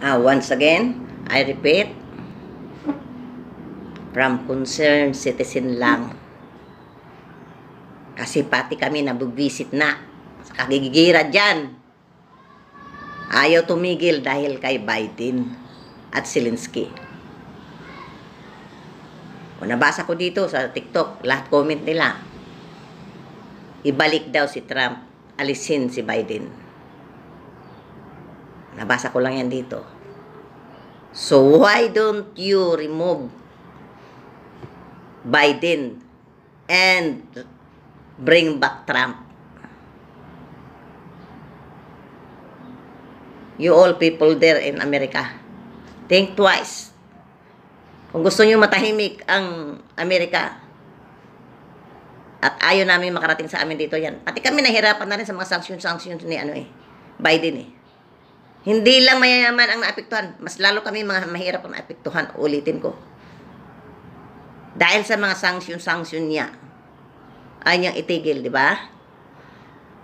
Uh, once again, I repeat, from concerned citizen lang. Kasi pati kami nabubisit na. Kagigira dyan. Ayaw tumigil dahil kay Biden at Silinski. O nabasa ko dito sa TikTok, lahat comment nila. Ibalik daw si Trump, alisin si Biden. Nabasa ko lang yan dito. So, why don't you remove Biden and bring back Trump? You all people there in America, think twice. Kung gusto nyo matahimik ang Amerika, at ayaw namin makarating sa amin dito yan. Pati kami nahirapan na rin sa mga sanction-sanction ni ano eh, Biden eh. Hindi lang mayayaman ang naapektuhan. Mas lalo kami mga mahirap ang naapektuhan. Ulitin ko. Dahil sa mga sanksyon-sanksyon niya, ay niyang itigil, di ba?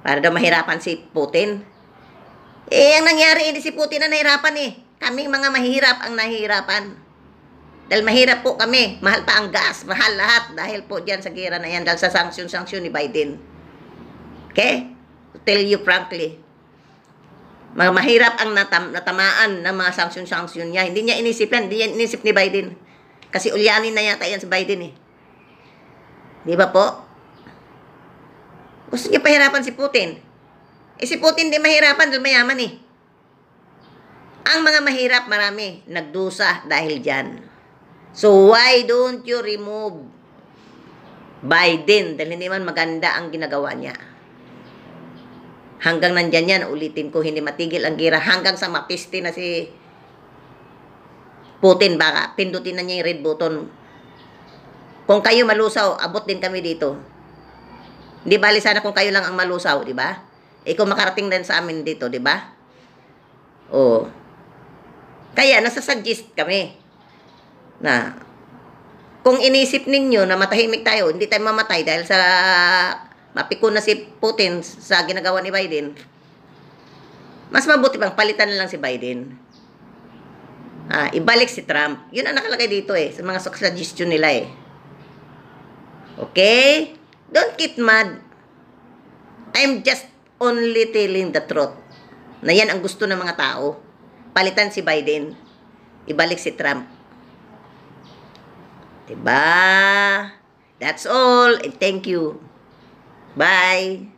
Para daw mahirapan si Putin. Eh, ang nangyari, hindi si Putin na nahirapan eh. Kaming mga mahirap ang nahihirapan. Dahil mahirap po kami. Mahal pa ang gas. Mahal lahat. Dahil po dyan sa gira na yan. Dahil sa sanksyon-sanksyon ni Biden. Okay? To tell you frankly. Mahirap ang natam natamaan ng mga sanction-sanction niya. Hindi niya inisip yan. Hindi niya inisip ni Biden. Kasi ulyanin na yata yan sa Biden eh. Di ba po? Gusto niya pahirapan si Putin. Eh si Putin di mahirapan dahil mayaman eh. Ang mga mahirap marami nagdusa dahil dyan. So why don't you remove Biden dahil hindi man maganda ang ginagawa niya? Hanggang nandyan yan, ulitin ko, hindi matigil ang gira. Hanggang sa mapiste na si Putin, baka pindutin na niya yung red button. Kung kayo malusaw, abot din kami dito. hindi bali sana kung kayo lang ang malusaw, di ba? E kung makarating din sa amin dito, di ba? Oo. Kaya, nasasuggest kami na kung inisip ninyo na matahimik tayo, hindi tayo mamatay dahil sa mapikon na si Putin sa ginagawa ni Biden, mas mabuti pang palitan na lang si Biden. Ah, ibalik si Trump. Yun ang nakalagay dito eh, sa mga suggestion nila eh. Okay? Don't get mad. I'm just only telling the truth. Na yan ang gusto ng mga tao. Palitan si Biden. Ibalik si Trump. Diba? That's all and thank you. Bye!